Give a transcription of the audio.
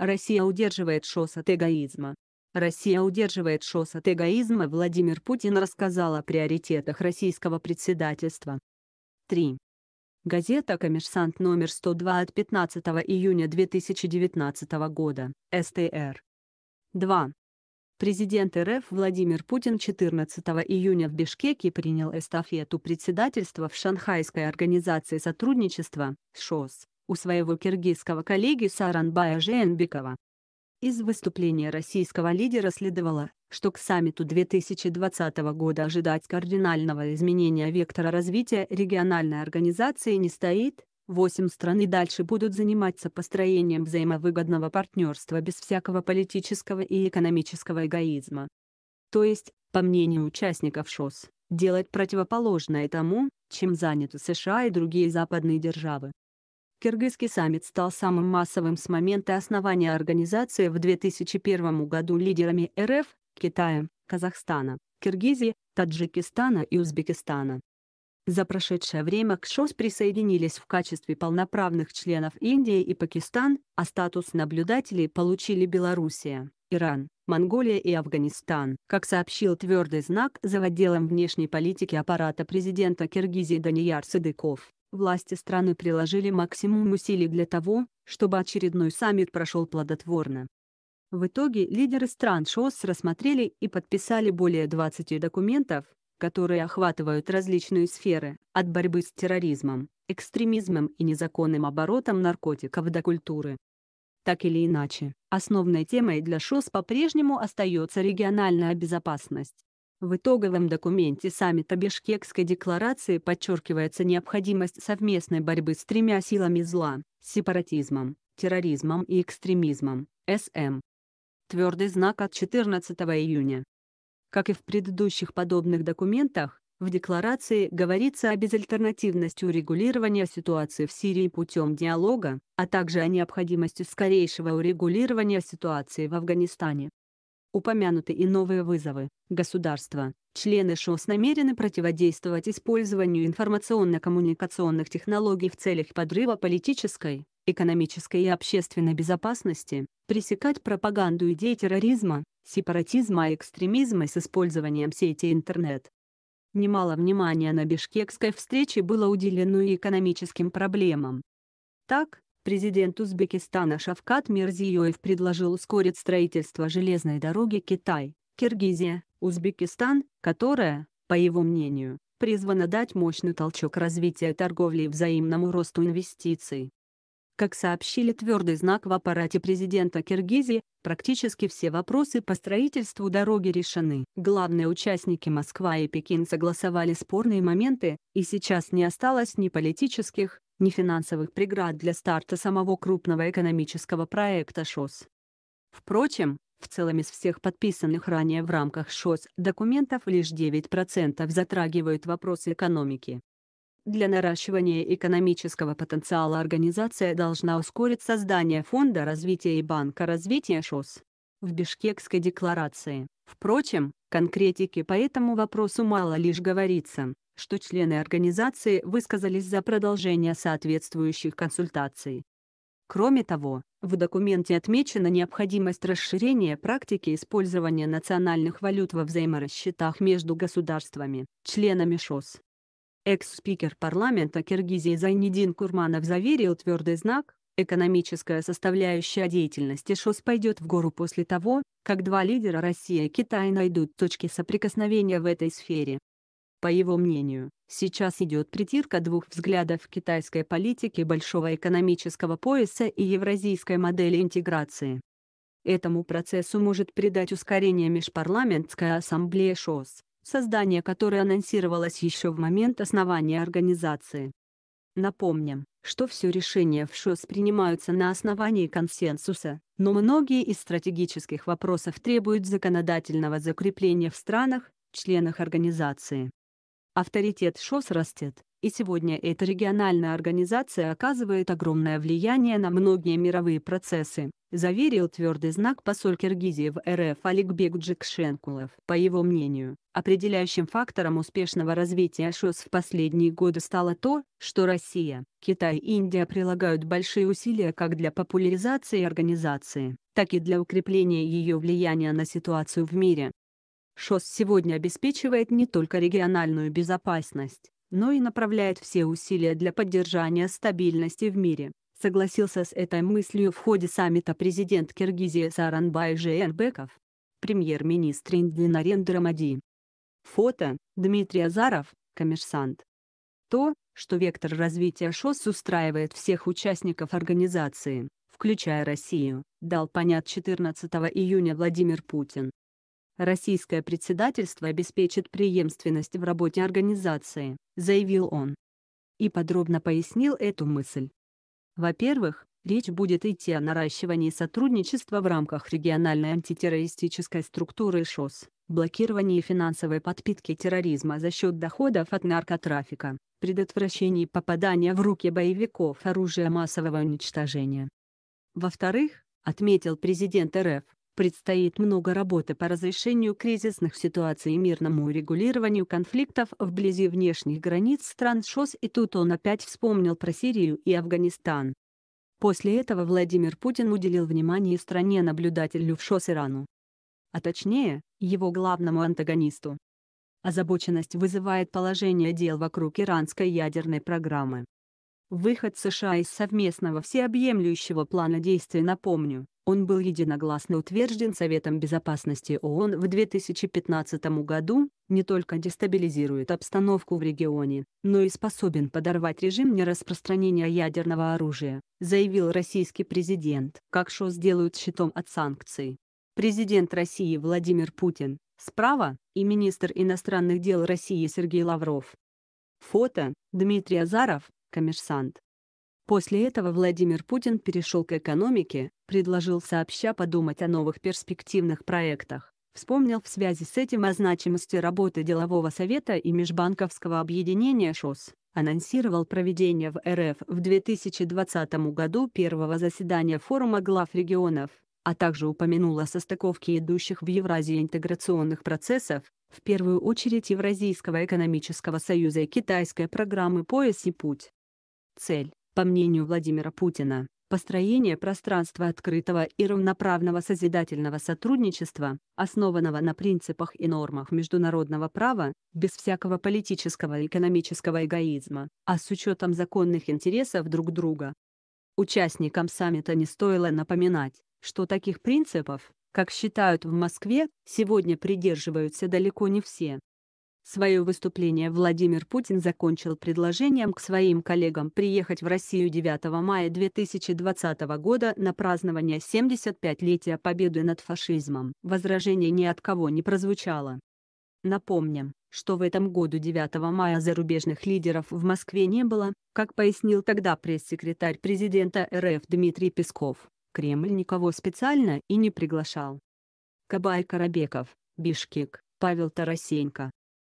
Россия удерживает ШОС от эгоизма. Россия удерживает ШОС от эгоизма Владимир Путин рассказал о приоритетах российского председательства. 3. Газета «Коммерсант» номер 102 от 15 июня 2019 года, СТР. 2. Президент РФ Владимир Путин 14 июня в Бишкеке принял эстафету председательства в Шанхайской организации сотрудничества, ШОС, у своего киргизского коллеги Саранбая Жээнбекова. Из выступления российского лидера следовало, что к саммиту 2020 года ожидать кардинального изменения вектора развития региональной организации не стоит, восемь стран и дальше будут заниматься построением взаимовыгодного партнерства без всякого политического и экономического эгоизма. То есть, по мнению участников ШОС, делать противоположное тому, чем заняты США и другие западные державы. Кыргызский саммит стал самым массовым с момента основания организации в 2001 году лидерами РФ, Китая, Казахстана, Киргизии, Таджикистана и Узбекистана. За прошедшее время к ШОС присоединились в качестве полноправных членов Индии и Пакистан, а статус наблюдателей получили Белоруссия, Иран, Монголия и Афганистан. Как сообщил твердый знак за отделом внешней политики аппарата президента Киргизии Данияр Сыдыков, власти страны приложили максимум усилий для того, чтобы очередной саммит прошел плодотворно. В итоге лидеры стран ШОС рассмотрели и подписали более 20 документов, которые охватывают различные сферы, от борьбы с терроризмом, экстремизмом и незаконным оборотом наркотиков до культуры. Так или иначе, основной темой для ШОС по-прежнему остается региональная безопасность. В итоговом документе саммита Бишкекской декларации подчеркивается необходимость совместной борьбы с тремя силами зла – сепаратизмом, терроризмом и экстремизмом, СМ. Твердый знак от 14 июня. Как и в предыдущих подобных документах, в декларации говорится о безальтернативности урегулирования ситуации в Сирии путем диалога, а также о необходимости скорейшего урегулирования ситуации в Афганистане. Упомянуты и новые вызовы. Государства, члены ШОС намерены противодействовать использованию информационно-коммуникационных технологий в целях подрыва политической, экономической и общественной безопасности, пресекать пропаганду идей терроризма, сепаратизма и экстремизма с использованием сети интернет. Немало внимания на бишкекской встрече было уделено и экономическим проблемам. Так, Президент Узбекистана Шавкат Мирзиёев предложил ускорить строительство железной дороги Китай, Киргизия, Узбекистан, которая, по его мнению, призвана дать мощный толчок развития торговли и взаимному росту инвестиций. Как сообщили твердый знак в аппарате президента Киргизии, практически все вопросы по строительству дороги решены. Главные участники Москва и Пекин согласовали спорные моменты, и сейчас не осталось ни политических, нефинансовых преград для старта самого крупного экономического проекта ШОС. Впрочем, в целом из всех подписанных ранее в рамках ШОС документов лишь 9% затрагивают вопросы экономики. Для наращивания экономического потенциала организация должна ускорить создание Фонда развития и Банка развития ШОС. В Бишкекской декларации, впрочем, конкретики по этому вопросу мало лишь говорится, что члены организации высказались за продолжение соответствующих консультаций. Кроме того, в документе отмечена необходимость расширения практики использования национальных валют во взаиморасчетах между государствами, членами ШОС. Экс-спикер парламента Киргизии Зайнедин Курманов заверил твердый знак, экономическая составляющая деятельности ШОС пойдет в гору после того, как два лидера Россия и Китай найдут точки соприкосновения в этой сфере. По его мнению, сейчас идет притирка двух взглядов китайской политики большого экономического пояса и евразийской модели интеграции. Этому процессу может придать ускорение Межпарламентская ассамблея ШОС, создание которой анонсировалось еще в момент основания организации. Напомним, что все решения в ШОС принимаются на основании консенсуса, но многие из стратегических вопросов требуют законодательного закрепления в странах, членах организации. Авторитет ШОС растет, и сегодня эта региональная организация оказывает огромное влияние на многие мировые процессы, заверил твердый знак посол Киргизии в РФ Аликбек Джикшенкулов. По его мнению, определяющим фактором успешного развития ШОС в последние годы стало то, что Россия, Китай и Индия прилагают большие усилия как для популяризации организации, так и для укрепления ее влияния на ситуацию в мире. ШОС сегодня обеспечивает не только региональную безопасность, но и направляет все усилия для поддержания стабильности в мире. Согласился с этой мыслью в ходе саммита президент Киргизии Саранбай Жиенбеков, премьер-министр Индинарендра Мади. Фото Дмитрий Азаров, коммерсант. То, что вектор развития ШОС устраивает всех участников организации, включая Россию, дал понять 14 июня Владимир Путин. Российское председательство обеспечит преемственность в работе организации, заявил он. И подробно пояснил эту мысль. Во-первых, речь будет идти о наращивании сотрудничества в рамках региональной антитеррористической структуры ШОС, блокировании финансовой подпитки терроризма за счет доходов от наркотрафика, предотвращении попадания в руки боевиков оружия массового уничтожения. Во-вторых, отметил президент РФ, Предстоит много работы по разрешению кризисных ситуаций и мирному регулированию конфликтов вблизи внешних границ стран ШОС и тут он опять вспомнил про Сирию и Афганистан. После этого Владимир Путин уделил внимание стране наблюдателю в ШОС Ирану. А точнее, его главному антагонисту. Озабоченность вызывает положение дел вокруг иранской ядерной программы. Выход США из совместного всеобъемлющего плана действий, напомню, он был единогласно утвержден Советом Безопасности ООН в 2015 году, не только дестабилизирует обстановку в регионе, но и способен подорвать режим нераспространения ядерного оружия, заявил российский президент. Как ШО сделают щитом от санкций? Президент России Владимир Путин, справа, и министр иностранных дел России Сергей Лавров. Фото, Дмитрий Азаров, коммерсант. После этого Владимир Путин перешел к экономике, предложил сообща подумать о новых перспективных проектах, вспомнил в связи с этим о значимости работы делового совета и межбанковского объединения ШОС, анонсировал проведение в РФ в 2020 году первого заседания форума глав регионов, а также упомянул о состыковке идущих в Евразии интеграционных процессов, в первую очередь Евразийского экономического союза и китайской программы «Пояс и путь», цель, по мнению Владимира Путина, построение пространства открытого и равноправного созидательного сотрудничества, основанного на принципах и нормах международного права, без всякого политического и экономического эгоизма, а с учетом законных интересов друг друга. Участникам саммита не стоило напоминать, что таких принципов, как считают в Москве, сегодня придерживаются далеко не все. Свое выступление Владимир Путин закончил предложением к своим коллегам приехать в Россию 9 мая 2020 года на празднование 75-летия победы над фашизмом. Возражение ни от кого не прозвучало. Напомним, что в этом году 9 мая зарубежных лидеров в Москве не было, как пояснил тогда пресс-секретарь президента РФ Дмитрий Песков, Кремль никого специально и не приглашал. Кабай Карабеков, Бишкек, Павел Тарасенко,